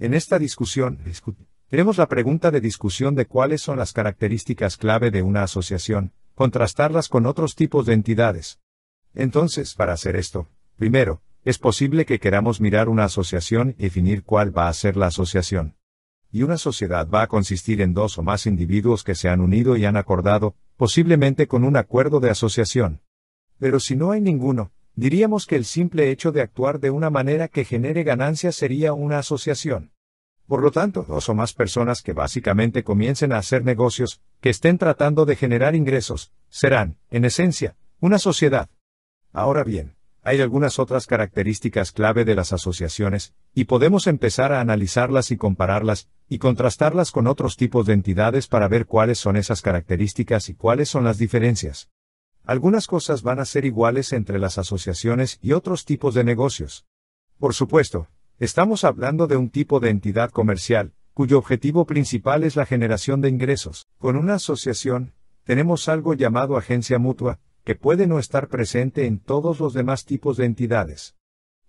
En esta discusión, tenemos la pregunta de discusión de cuáles son las características clave de una asociación, contrastarlas con otros tipos de entidades. Entonces, para hacer esto, primero, es posible que queramos mirar una asociación y definir cuál va a ser la asociación. Y una sociedad va a consistir en dos o más individuos que se han unido y han acordado, posiblemente con un acuerdo de asociación. Pero si no hay ninguno, Diríamos que el simple hecho de actuar de una manera que genere ganancias sería una asociación. Por lo tanto, dos o más personas que básicamente comiencen a hacer negocios, que estén tratando de generar ingresos, serán, en esencia, una sociedad. Ahora bien, hay algunas otras características clave de las asociaciones, y podemos empezar a analizarlas y compararlas, y contrastarlas con otros tipos de entidades para ver cuáles son esas características y cuáles son las diferencias. Algunas cosas van a ser iguales entre las asociaciones y otros tipos de negocios. Por supuesto, estamos hablando de un tipo de entidad comercial, cuyo objetivo principal es la generación de ingresos. Con una asociación, tenemos algo llamado agencia mutua, que puede no estar presente en todos los demás tipos de entidades.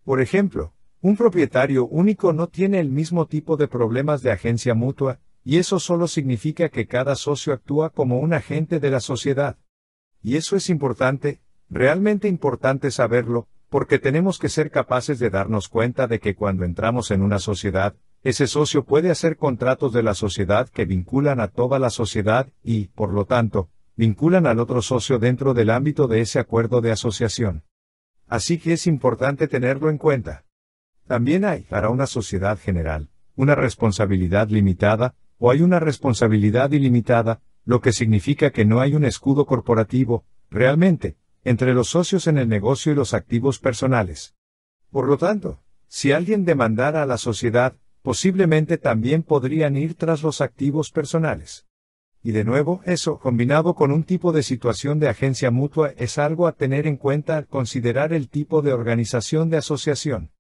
Por ejemplo, un propietario único no tiene el mismo tipo de problemas de agencia mutua, y eso solo significa que cada socio actúa como un agente de la sociedad. Y eso es importante, realmente importante saberlo, porque tenemos que ser capaces de darnos cuenta de que cuando entramos en una sociedad, ese socio puede hacer contratos de la sociedad que vinculan a toda la sociedad y, por lo tanto, vinculan al otro socio dentro del ámbito de ese acuerdo de asociación. Así que es importante tenerlo en cuenta. También hay, para una sociedad general, una responsabilidad limitada, o hay una responsabilidad ilimitada, lo que significa que no hay un escudo corporativo, realmente, entre los socios en el negocio y los activos personales. Por lo tanto, si alguien demandara a la sociedad, posiblemente también podrían ir tras los activos personales. Y de nuevo, eso, combinado con un tipo de situación de agencia mutua, es algo a tener en cuenta al considerar el tipo de organización de asociación.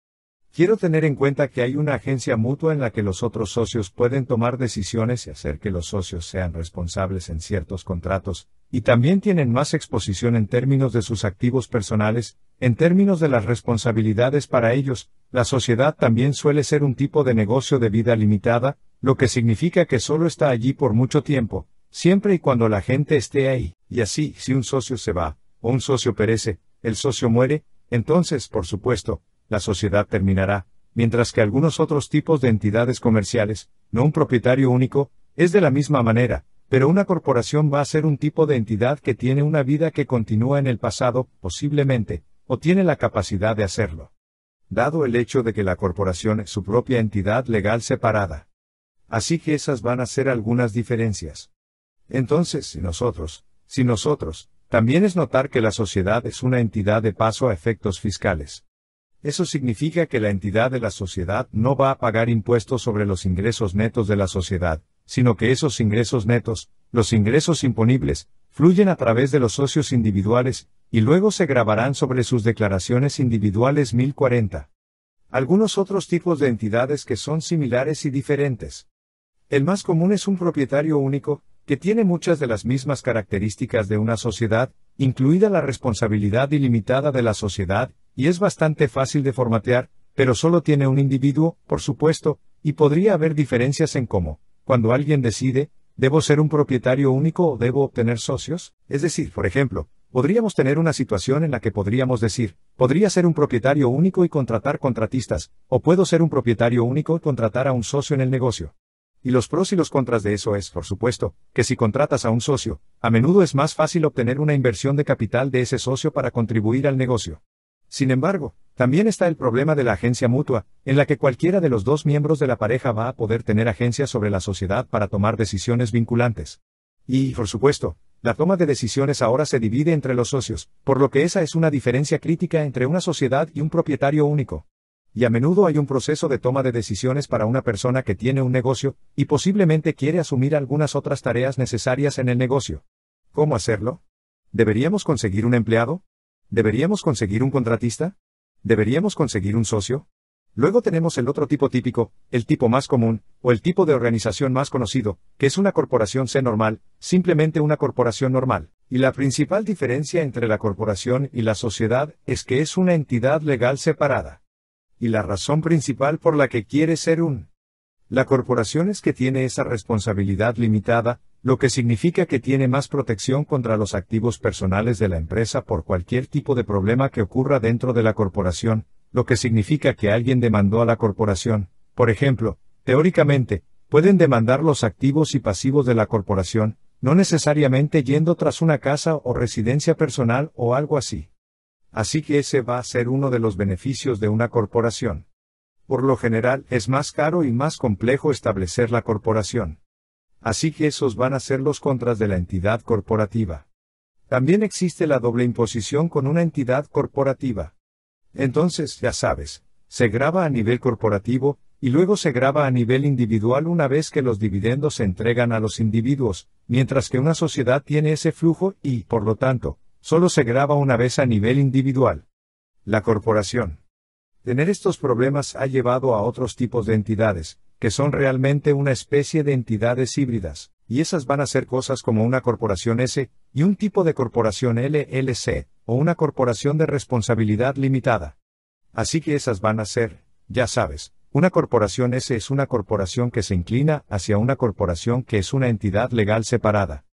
Quiero tener en cuenta que hay una agencia mutua en la que los otros socios pueden tomar decisiones y hacer que los socios sean responsables en ciertos contratos, y también tienen más exposición en términos de sus activos personales, en términos de las responsabilidades para ellos, la sociedad también suele ser un tipo de negocio de vida limitada, lo que significa que solo está allí por mucho tiempo, siempre y cuando la gente esté ahí, y así, si un socio se va, o un socio perece, el socio muere, entonces, por supuesto, la sociedad terminará, mientras que algunos otros tipos de entidades comerciales, no un propietario único, es de la misma manera, pero una corporación va a ser un tipo de entidad que tiene una vida que continúa en el pasado, posiblemente, o tiene la capacidad de hacerlo. Dado el hecho de que la corporación es su propia entidad legal separada. Así que esas van a ser algunas diferencias. Entonces, si nosotros, si nosotros, también es notar que la sociedad es una entidad de paso a efectos fiscales. Eso significa que la entidad de la sociedad no va a pagar impuestos sobre los ingresos netos de la sociedad, sino que esos ingresos netos, los ingresos imponibles, fluyen a través de los socios individuales, y luego se grabarán sobre sus declaraciones individuales 1040. Algunos otros tipos de entidades que son similares y diferentes. El más común es un propietario único, que tiene muchas de las mismas características de una sociedad, incluida la responsabilidad ilimitada de la sociedad, y es bastante fácil de formatear, pero solo tiene un individuo, por supuesto, y podría haber diferencias en cómo, cuando alguien decide, ¿debo ser un propietario único o debo obtener socios? Es decir, por ejemplo, podríamos tener una situación en la que podríamos decir, podría ser un propietario único y contratar contratistas, o puedo ser un propietario único y contratar a un socio en el negocio. Y los pros y los contras de eso es, por supuesto, que si contratas a un socio, a menudo es más fácil obtener una inversión de capital de ese socio para contribuir al negocio. Sin embargo, también está el problema de la agencia mutua, en la que cualquiera de los dos miembros de la pareja va a poder tener agencia sobre la sociedad para tomar decisiones vinculantes. Y, por supuesto, la toma de decisiones ahora se divide entre los socios, por lo que esa es una diferencia crítica entre una sociedad y un propietario único. Y a menudo hay un proceso de toma de decisiones para una persona que tiene un negocio, y posiblemente quiere asumir algunas otras tareas necesarias en el negocio. ¿Cómo hacerlo? ¿Deberíamos conseguir un empleado? ¿Deberíamos conseguir un contratista? ¿Deberíamos conseguir un socio? Luego tenemos el otro tipo típico, el tipo más común, o el tipo de organización más conocido, que es una corporación C normal, simplemente una corporación normal. Y la principal diferencia entre la corporación y la sociedad es que es una entidad legal separada. Y la razón principal por la que quiere ser un. La corporación es que tiene esa responsabilidad limitada, lo que significa que tiene más protección contra los activos personales de la empresa por cualquier tipo de problema que ocurra dentro de la corporación, lo que significa que alguien demandó a la corporación. Por ejemplo, teóricamente, pueden demandar los activos y pasivos de la corporación, no necesariamente yendo tras una casa o residencia personal o algo así. Así que ese va a ser uno de los beneficios de una corporación. Por lo general, es más caro y más complejo establecer la corporación. Así que esos van a ser los contras de la entidad corporativa. También existe la doble imposición con una entidad corporativa. Entonces, ya sabes, se graba a nivel corporativo, y luego se graba a nivel individual una vez que los dividendos se entregan a los individuos, mientras que una sociedad tiene ese flujo y, por lo tanto, solo se graba una vez a nivel individual. La corporación. Tener estos problemas ha llevado a otros tipos de entidades, que son realmente una especie de entidades híbridas, y esas van a ser cosas como una corporación S, y un tipo de corporación LLC, o una corporación de responsabilidad limitada. Así que esas van a ser, ya sabes, una corporación S es una corporación que se inclina hacia una corporación que es una entidad legal separada.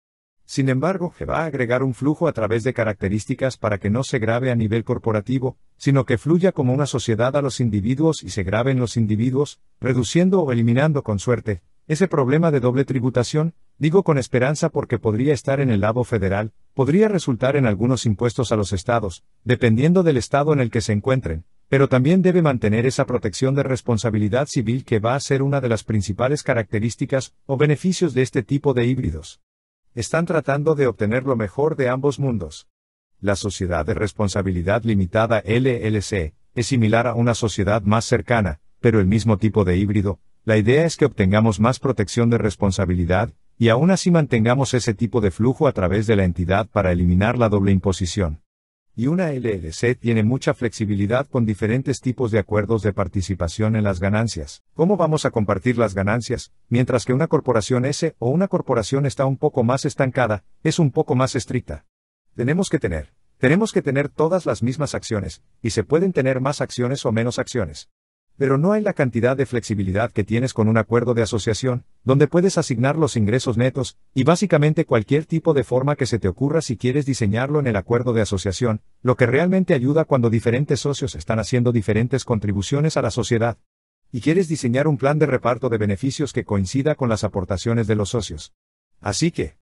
Sin embargo, se va a agregar un flujo a través de características para que no se grave a nivel corporativo, sino que fluya como una sociedad a los individuos y se grabe en los individuos, reduciendo o eliminando con suerte ese problema de doble tributación, digo con esperanza porque podría estar en el lado federal, podría resultar en algunos impuestos a los estados, dependiendo del estado en el que se encuentren, pero también debe mantener esa protección de responsabilidad civil que va a ser una de las principales características o beneficios de este tipo de híbridos. Están tratando de obtener lo mejor de ambos mundos. La sociedad de responsabilidad limitada LLC es similar a una sociedad más cercana, pero el mismo tipo de híbrido. La idea es que obtengamos más protección de responsabilidad, y aún así mantengamos ese tipo de flujo a través de la entidad para eliminar la doble imposición y una LLC tiene mucha flexibilidad con diferentes tipos de acuerdos de participación en las ganancias. ¿Cómo vamos a compartir las ganancias? Mientras que una corporación S o una corporación está un poco más estancada, es un poco más estricta. Tenemos que tener. Tenemos que tener todas las mismas acciones, y se pueden tener más acciones o menos acciones. Pero no hay la cantidad de flexibilidad que tienes con un acuerdo de asociación, donde puedes asignar los ingresos netos, y básicamente cualquier tipo de forma que se te ocurra si quieres diseñarlo en el acuerdo de asociación, lo que realmente ayuda cuando diferentes socios están haciendo diferentes contribuciones a la sociedad. Y quieres diseñar un plan de reparto de beneficios que coincida con las aportaciones de los socios. Así que,